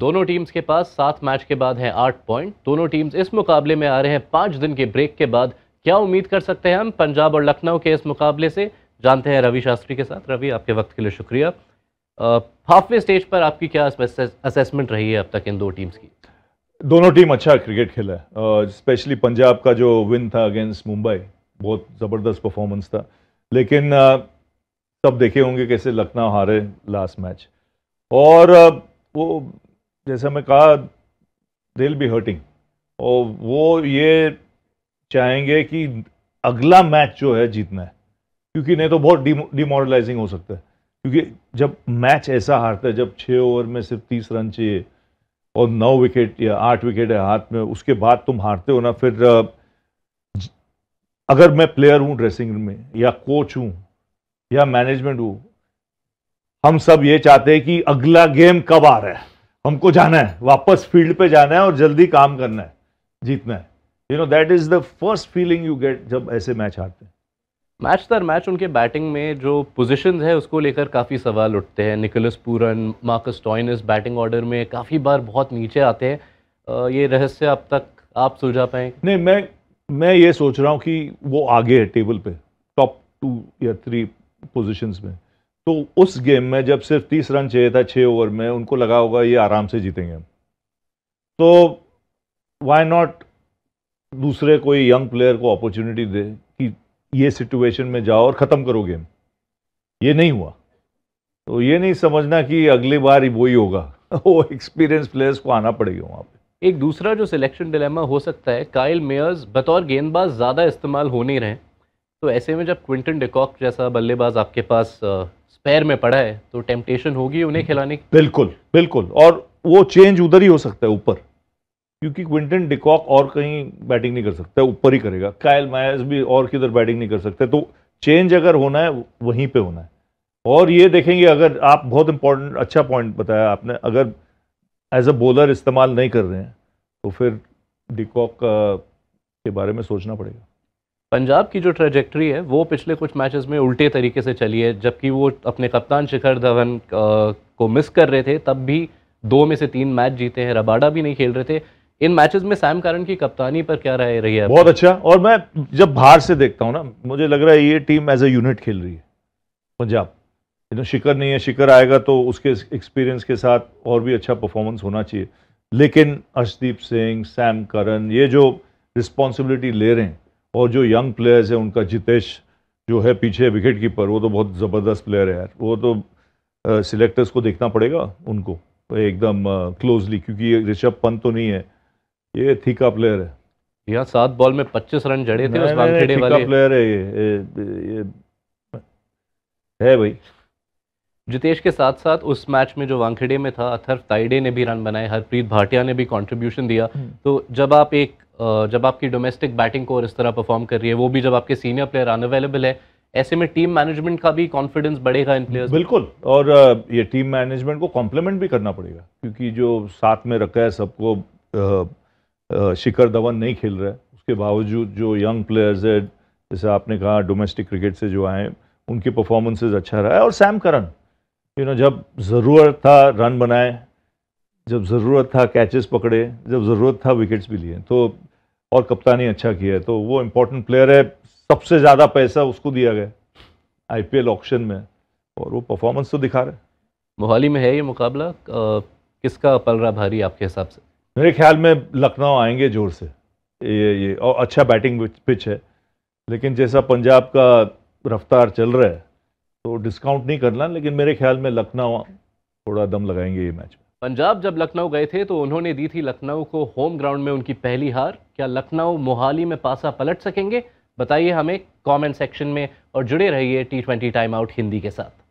दोनों टीम्स के पास सात मैच के बाद हैं आठ पॉइंट दोनों टीम्स इस मुकाबले में आ रहे हैं पाँच दिन के ब्रेक के बाद क्या उम्मीद कर सकते हैं हम पंजाब और लखनऊ के इस मुकाबले से जानते हैं रवि शास्त्री के साथ रवि आपके वक्त के लिए शुक्रिया हाफवे स्टेज पर आपकी क्या असेसमेंट रही है अब तक इन दो टीम्स की दोनों टीम अच्छा क्रिकेट खेला है स्पेशली पंजाब का जो विन था अगेंस्ट मुंबई बहुत ज़बरदस्त परफॉर्मेंस था लेकिन सब देखे होंगे कैसे लखनऊ हारे लास्ट मैच और वो जैसे मैं कहा दिल बी हर्टिंग और वो ये चाहेंगे कि अगला मैच जो है जीतना है क्योंकि नहीं तो बहुत डिमोरलाइजिंग हो सकता है क्योंकि जब मैच ऐसा हारता है जब छः ओवर में सिर्फ तीस रन चाहिए और नौ विकेट या आठ विकेट है हाथ में उसके बाद तुम हारते हो ना फिर अगर मैं प्लेयर हूँ ड्रेसिंग रूम में या कोच हूँ या मैनेजमेंट हूँ हम सब ये चाहते हैं कि अगला गेम कब आ रहा है हमको जाना है वापस फील्ड पे जाना है और जल्दी काम करना है जीतना है you know that is the first feeling you get जब ऐसे मैच हारते हैं मैच दर मैच उनके बैटिंग में जो पोजिशन है उसको लेकर काफ़ी सवाल उठते हैं Nicholas Pooran Marcus Stoinis batting order में काफ़ी बार बहुत नीचे आते हैं ये रहस्य अब तक आप सुलझा पाए नहीं मैं मैं ये सोच रहा हूँ कि वो आगे है टेबल पे टॉप टू या थ्री पोजीशंस में तो उस गेम में जब सिर्फ तीस रन चाहिए था छः ओवर में उनको लगा होगा ये आराम से जीतेंगे तो वाई नॉट दूसरे कोई यंग प्लेयर को अपॉर्चुनिटी दे कि ये सिचुएशन में जाओ और ख़त्म करो गेम ये नहीं हुआ तो ये नहीं समझना कि अगली बार ही वही होगा वो एक्सपीरियंस प्लेयर्स को आना पड़ेगा वहाँ पे एक दूसरा जो सिलेक्शन डिलेमा हो सकता है काइल मेयर्स बतौर गेंदबाज ज़्यादा इस्तेमाल हो नहीं रहे तो ऐसे में जब क्विंटन डिकॉक जैसा बल्लेबाज आपके पास पैर में पड़ा है तो टेम्पटेशन होगी उन्हें खिलाने की बिल्कुल बिल्कुल और वो चेंज उधर ही हो सकता है ऊपर क्योंकि क्विंटन डिकॉक और कहीं बैटिंग नहीं कर सकता ऊपर ही करेगा कायल मायस भी और किधर बैटिंग नहीं कर सकते तो चेंज अगर होना है वहीं पे होना है और ये देखेंगे अगर आप बहुत इंपॉर्टेंट अच्छा पॉइंट बताया आपने अगर एज अ बॉलर इस्तेमाल नहीं कर रहे हैं तो फिर डिकॉक के बारे में सोचना पड़ेगा पंजाब की जो ट्रेजेक्ट्री है वो पिछले कुछ मैचेस में उल्टे तरीके से चली है जबकि वो अपने कप्तान शिखर धवन को मिस कर रहे थे तब भी दो में से तीन मैच जीते हैं रबाडा भी नहीं खेल रहे थे इन मैचेस में सैम कारण की कप्तानी पर क्या राय रही है बहुत अच्छा और मैं जब बाहर से देखता हूँ ना मुझे लग रहा है ये टीम एज ए यूनिट खेल रही है पंजाब लेकिन शिखर नहीं है शिखर आएगा तो उसके एक्सपीरियंस के साथ और भी अच्छा परफॉर्मेंस होना चाहिए लेकिन अर्शदीप सिंह सैम करन ये जो रिस्पॉन्सिबिलिटी ले रहे हैं और जो यंग प्लेयर्स हैं उनका जितेश जो है पीछे विकेट कीपर वो तो बहुत ज़बरदस्त प्लेयर है यार वो तो सिलेक्टर्स को देखना पड़ेगा उनको तो एकदम क्लोजली क्योंकि ऋषभ पंत तो नहीं है ये थीका प्लेयर है यहाँ सात बॉल में पच्चीस रन जड़े थे उस वानखेड़े वाले प्लेयर है ये, ये, ये है भाई जितेश के साथ साथ उस मैच में जो वांखेड़े में था अथर ताइडे ने भी रन बनाए हरप्रीत भाटिया ने भी कंट्रीब्यूशन दिया हम्म। तो जब आप एक जब आपकी डोमेस्टिक बैटिंग कोर इस तरह परफॉर्म कर रही है वो भी जब आपके सीनियर प्लेयर अनअवेलेबल है ऐसे में टीम मैनेजमेंट का भी कॉन्फिडेंस बढ़ेगा इन प्लेयर्स बिल्कुल और ये टीम मैनेजमेंट को कॉम्प्लीमेंट भी करना पड़ेगा क्योंकि जो साथ में रखा है सबको शिखर धवन नहीं खेल रहा है उसके बावजूद जो यंग प्लेयर्स है जैसे आपने कहा डोमेस्टिक क्रिकेट से जो आए उनकी परफॉर्मेंसेज अच्छा रहा है और सैम करन यू नो जब ज़रूरत था रन बनाए जब ज़रूरत था कैचेस पकड़े जब ज़रूरत था विकेट्स भी लिए तो और कप्तानी अच्छा किया है तो वो इम्पोर्टेंट प्लेयर है सबसे ज़्यादा पैसा उसको दिया गया आईपीएल ऑक्शन में और वो परफॉर्मेंस तो दिखा रहे मोहाली में है ये मुकाबला किसका पल रहा भारी आपके हिसाब से मेरे ख्याल में लखनऊ आएंगे जोर से ये ये और अच्छा बैटिंग पिच है लेकिन जैसा पंजाब का रफ्तार चल रहा है तो डिस्काउंट नहीं करना लेकिन मेरे ख्याल में लखनऊ थोड़ा दम लगाएंगे ये मैच में पंजाब जब लखनऊ गए थे तो उन्होंने दी थी लखनऊ को होम ग्राउंड में उनकी पहली हार क्या लखनऊ मोहाली में पासा पलट सकेंगे बताइए हमें कमेंट सेक्शन में और जुड़े रहिए T twenty time out Hindi के साथ